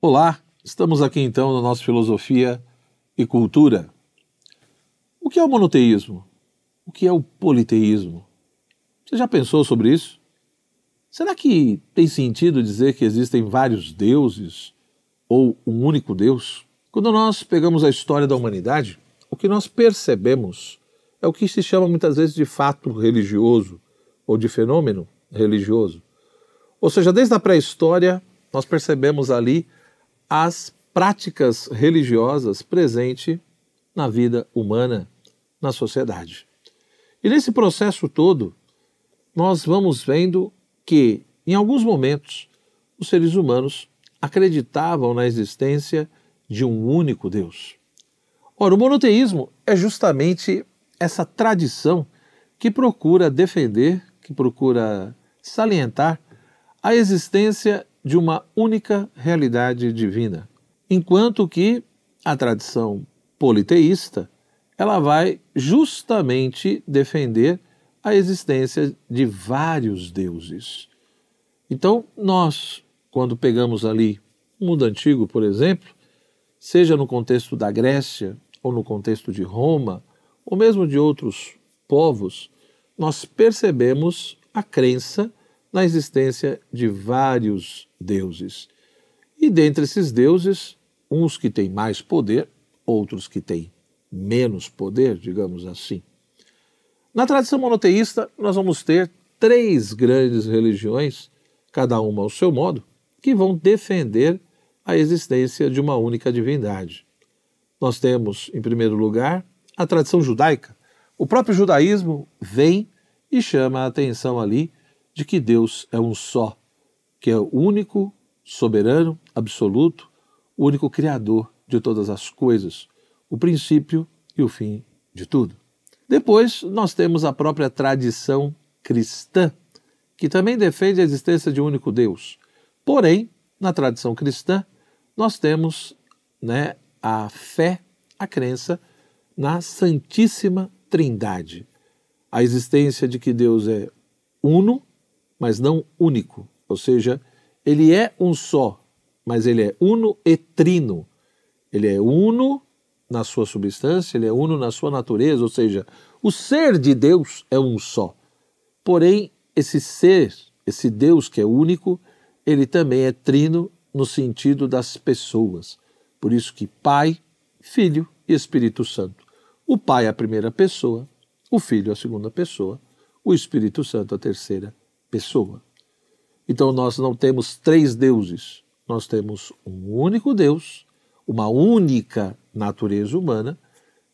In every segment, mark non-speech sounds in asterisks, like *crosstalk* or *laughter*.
Olá, estamos aqui então no nosso Filosofia e Cultura. O que é o monoteísmo? O que é o politeísmo? Você já pensou sobre isso? Será que tem sentido dizer que existem vários deuses ou um único Deus? Quando nós pegamos a história da humanidade, o que nós percebemos é o que se chama muitas vezes de fato religioso ou de fenômeno religioso. Ou seja, desde a pré-história, nós percebemos ali as práticas religiosas presente na vida humana, na sociedade. E nesse processo todo, nós vamos vendo que, em alguns momentos, os seres humanos acreditavam na existência de um único Deus. Ora, o monoteísmo é justamente essa tradição que procura defender, que procura salientar a existência de uma única realidade divina, enquanto que a tradição politeísta ela vai justamente defender a existência de vários deuses. Então, nós, quando pegamos ali o mundo antigo, por exemplo, seja no contexto da Grécia, ou no contexto de Roma, ou mesmo de outros povos, nós percebemos a crença na existência de vários deuses. E dentre esses deuses, uns que têm mais poder, outros que têm menos poder, digamos assim. Na tradição monoteísta, nós vamos ter três grandes religiões, cada uma ao seu modo, que vão defender a existência de uma única divindade. Nós temos, em primeiro lugar, a tradição judaica. O próprio judaísmo vem e chama a atenção ali de que Deus é um só, que é o único, soberano, absoluto, o único Criador de todas as coisas, o princípio e o fim de tudo. Depois, nós temos a própria tradição cristã, que também defende a existência de um único Deus. Porém, na tradição cristã, nós temos né, a fé, a crença na Santíssima Trindade, a existência de que Deus é uno, mas não único. Ou seja, ele é um só, mas ele é uno e trino. Ele é uno na sua substância, ele é uno na sua natureza, ou seja, o ser de Deus é um só. Porém, esse ser, esse Deus que é único, ele também é trino no sentido das pessoas. Por isso que Pai, Filho e Espírito Santo. O Pai é a primeira pessoa, o Filho é a segunda pessoa, o Espírito Santo a terceira pessoa. Então nós não temos três deuses, nós temos um único Deus, uma única natureza humana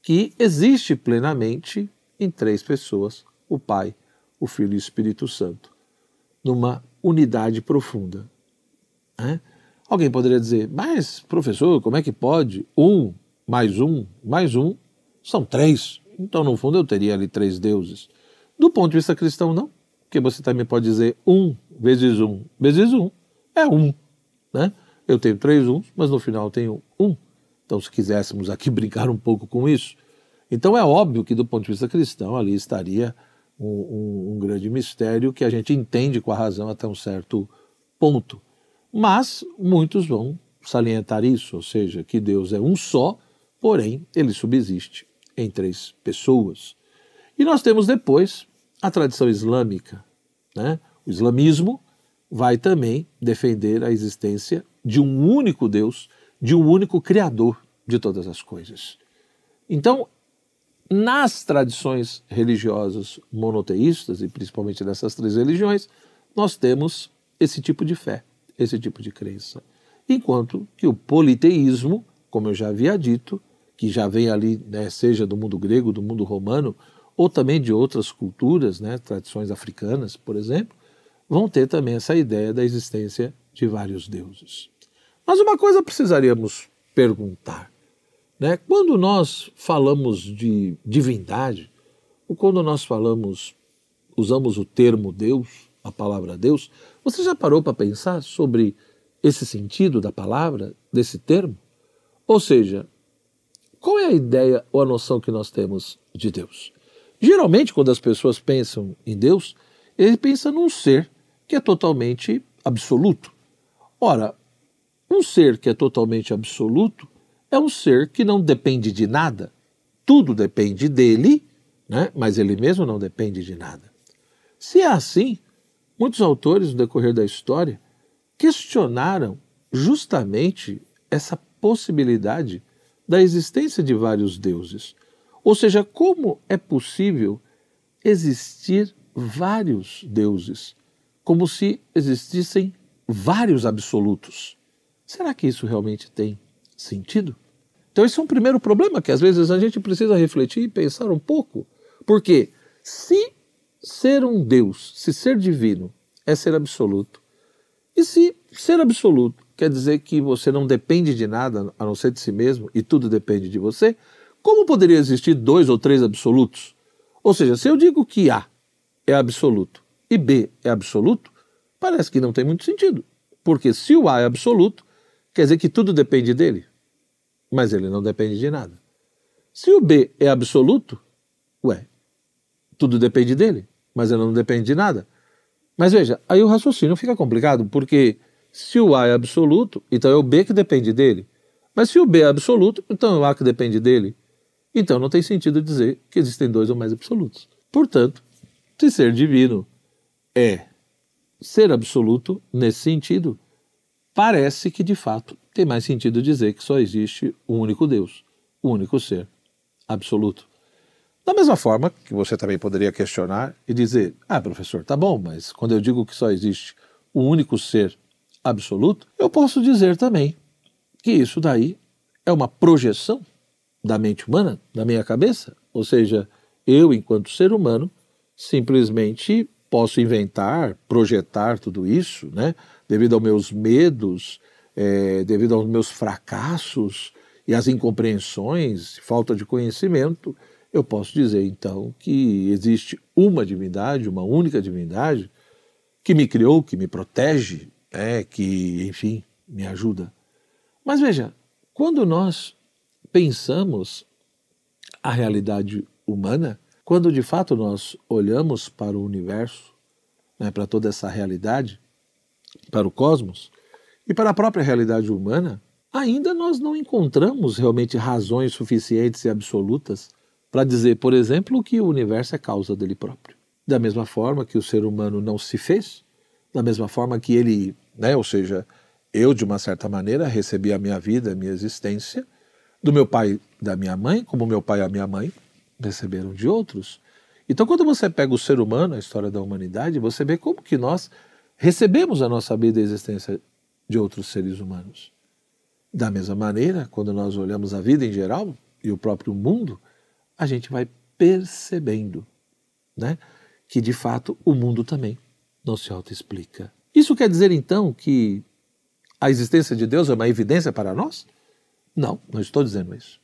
que existe plenamente em três pessoas: o Pai, o Filho e o Espírito Santo, numa unidade profunda. Alguém poderia dizer, mas professor, como é que pode? Um mais um mais um são três. Então, no fundo, eu teria ali três deuses. Do ponto de vista cristão, não porque você também pode dizer um vezes um vezes um, é Um, né? Eu tenho três uns, mas no final eu tenho um Então, se quiséssemos aqui *laughs* brincar um pouco com isso, então é óbvio que, do ponto de vista cristão, ali estaria um, um, um, grande mistério que a gente entende com a razão até um certo ponto. Mas muitos vão salientar isso, ou seja, que Deus é um só, porém ele subsiste em três pessoas. E nós temos depois a tradição islâmica, né? o islamismo, vai também defender a existência de um único Deus, de um único Criador de todas as coisas. Então, nas tradições religiosas monoteístas, e principalmente nessas três religiões, nós temos esse tipo de fé, esse tipo de crença. Enquanto que o politeísmo, como eu já havia dito, que já vem ali, né, seja do mundo grego, do mundo romano, ou também de outras culturas, né, tradições africanas, por exemplo, vão ter também essa ideia da existência de vários deuses. Mas uma coisa precisaríamos perguntar: né? quando nós falamos de divindade, ou quando nós falamos, usamos o termo Deus, a palavra Deus, você já parou para pensar sobre esse sentido da palavra, desse termo? Ou seja, qual é a ideia ou a noção que nós temos de Deus? Geralmente, quando as pessoas pensam em Deus, ele pensa num ser que é totalmente absoluto. Ora, um ser que é totalmente absoluto é um ser que não depende de nada. Tudo depende dele, né? mas ele mesmo não depende de nada. Se é assim, muitos autores, no decorrer da história, questionaram justamente essa possibilidade da existência de vários deuses. Ou seja, como é possível existir vários deuses, como se existissem vários absolutos? Será que isso realmente tem sentido? Então, esse é um primeiro problema que às vezes a gente precisa refletir e pensar um pouco. Porque se ser um Deus, se ser divino, é ser absoluto, e se ser absoluto quer dizer que você não depende de nada a não ser de si mesmo e tudo depende de você, como poderia existir dois ou três absolutos? Ou seja, se eu digo que A é absoluto e B é absoluto, parece que não tem muito sentido. Porque se o A é absoluto, quer dizer que tudo depende dele. Mas ele não depende de nada. Se o B é absoluto, ué, tudo depende dele, mas ele não depende de nada. Mas veja, aí o raciocínio fica complicado, porque se o A é absoluto, então é o B que depende dele. Mas se o B é absoluto, então é o A que depende dele. Então não tem sentido dizer que existem dois ou mais absolutos. Portanto, se ser divino é ser absoluto nesse sentido, parece que de fato tem mais sentido dizer que só existe um único Deus, o um único ser absoluto. Da mesma forma que você também poderia questionar e dizer: ah, professor, tá bom, mas quando eu digo que só existe um único ser absoluto, eu posso dizer também que isso daí é uma projeção da mente humana, da minha cabeça. Ou seja, eu, enquanto ser humano, simplesmente posso inventar, projetar tudo isso, né? devido aos meus medos, é, devido aos meus fracassos e às incompreensões, falta de conhecimento, eu posso dizer então que existe uma divindade, uma única divindade, que me criou, que me protege, né? que, enfim, me ajuda. Mas veja, quando nós pensamos a realidade humana, quando de fato nós olhamos para o universo, né, para toda essa realidade, para o cosmos e para a própria realidade humana, ainda nós não encontramos realmente razões suficientes e absolutas para dizer, por exemplo, que o universo é causa dele próprio. Da mesma forma que o ser humano não se fez, da mesma forma que ele, né, ou seja, eu de uma certa maneira recebi a minha vida, a minha existência, do meu pai da minha mãe, como meu pai e a minha mãe receberam de outros. Então, quando você pega o ser humano, a história da humanidade, você vê como que nós recebemos a nossa vida e existência de outros seres humanos. Da mesma maneira, quando nós olhamos a vida em geral e o próprio mundo, a gente vai percebendo né, que, de fato, o mundo também não se autoexplica. Isso quer dizer, então, que a existência de Deus é uma evidência para nós? Não, não estou dizendo isso.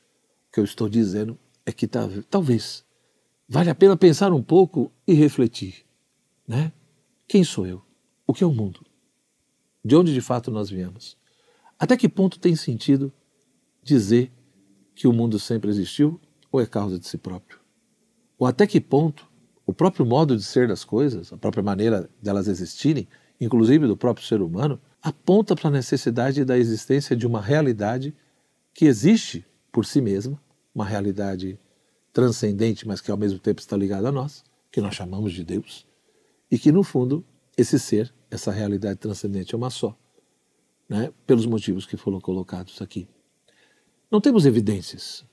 O que eu estou dizendo é que tá, talvez vale a pena pensar um pouco e refletir, né? Quem sou eu? O que é o mundo? De onde de fato nós viemos? Até que ponto tem sentido dizer que o mundo sempre existiu ou é causa de si próprio? Ou até que ponto o próprio modo de ser das coisas, a própria maneira delas existirem, inclusive do próprio ser humano, aponta para a necessidade da existência de uma realidade que existe por si mesma, uma realidade transcendente, mas que ao mesmo tempo está ligada a nós, que nós chamamos de Deus, e que no fundo esse ser, essa realidade transcendente é uma só, né? pelos motivos que foram colocados aqui. Não temos evidências,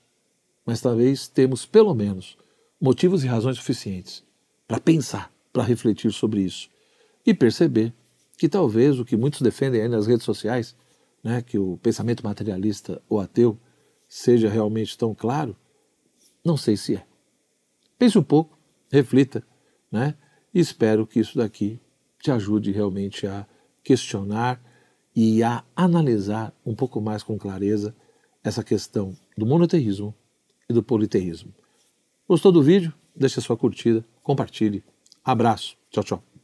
mas talvez temos pelo menos motivos e razões suficientes para pensar, para refletir sobre isso e perceber que talvez o que muitos defendem aí nas redes sociais né, que o pensamento materialista ou ateu seja realmente tão claro? Não sei se é. Pense um pouco, reflita, né? E espero que isso daqui te ajude realmente a questionar e a analisar um pouco mais com clareza essa questão do monoteísmo e do politeísmo. Gostou do vídeo? Deixe a sua curtida, compartilhe. Abraço. Tchau, tchau.